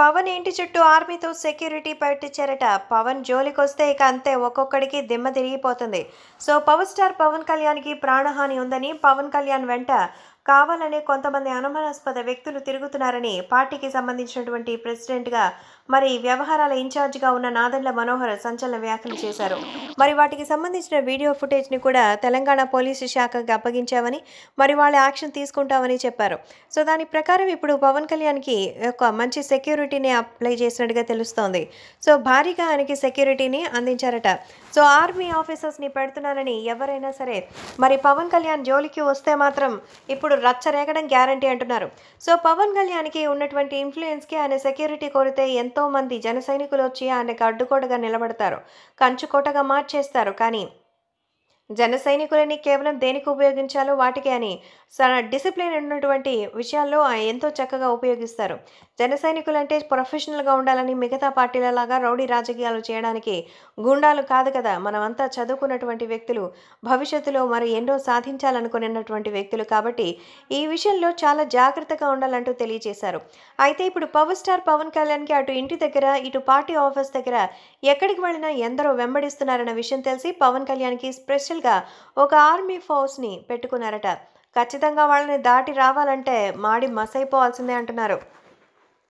పవన్ ఇంటి చుట్టూ ఆర్మీతో సెక్యూరిటీ పెట్టించారట పవన్ జోలికొస్తే ఇక అంతే ఒక్కొక్కడికి దిమ్మ తిరిగిపోతుంది సో పవర్ స్టార్ పవన్ కళ్యాణ్కి ప్రాణహాని ఉందని పవన్ కళ్యాణ్ వెంట కావాలనే కొంతమంది అనుమానాస్పద వ్యక్తులు తిరుగుతున్నారని పార్టీకి సంబంధించినటువంటి ప్రెసిడెంట్గా మరి వ్యవహారాల ఇన్ఛార్జిగా ఉన్న నాదండ్ల మనోహర్ సంచలన వ్యాఖ్యలు చేశారు మరి వాటికి సంబంధించిన వీడియో ఫుటేజ్ని కూడా తెలంగాణ పోలీసు శాఖకి అప్పగించామని మరి వాళ్ళ యాక్షన్ తీసుకుంటామని చెప్పారు సో దాని ప్రకారం ఇప్పుడు పవన్ కళ్యాణ్కి ఒక మంచి సెక్యూరిటీని అప్లై చేసినట్టుగా తెలుస్తోంది సో భారీగా ఆయనకి సెక్యూరిటీని అందించారట సో ఆర్మీ ఆఫీసర్స్ని పెడుతున్నానని ఎవరైనా సరే మరి పవన్ కళ్యాణ్ జోలికి వస్తే మాత్రం ఇప్పుడు రచ్చరేగడం గ్యారంటీ అంటున్నారు సో పవన్ కళ్యాణ్కి ఉన్నటువంటి ఇన్ఫ్లుయెన్స్కి ఆయన సెక్యూరిటీ కోరితే ఎంతోమంది జన సైనికులు వచ్చి ఆయనకు అడ్డుకోటగా నిలబడతారు కంచుకోటగా మార్చేస్తారు కానీ జన సైనికులని కేవలం దేనికి ఉపయోగించాలో వాటికి అని డిసిప్లిన్ ఉన్నటువంటి విషయాల్లో ఎంతో చక్కగా ఉపయోగిస్తారు జన సైనికులు అంటే ప్రొఫెషనల్గా ఉండాలని మిగతా పార్టీలలాగా రౌడీ రాజకీయాలు చేయడానికి గుండాలు కాదు కదా మనమంతా చదువుకున్నటువంటి వ్యక్తులు భవిష్యత్తులో మరి ఎన్నో సాధించాలనుకునేటువంటి వ్యక్తులు కాబట్టి ఈ విషయంలో చాలా జాగ్రత్తగా ఉండాలంటూ తెలియజేశారు అయితే ఇప్పుడు పవర్ స్టార్ పవన్ కళ్యాణ్కి అటు ఇంటి దగ్గర ఇటు పార్టీ ఆఫీస్ దగ్గర ఎక్కడికి వెళ్ళినా ఎందరో వెంబడిస్తున్నారన్న విషయం తెలిసి పవన్ కళ్యాణ్కి స్పెషల్ స్పెషల్గా ఒక ఆర్మీ ఫోర్స్ని పెట్టుకున్నారట ఖచ్చితంగా వాళ్ళని దాటి రావాలంటే మాడి మసైపోవాల్సిందే అంటున్నారు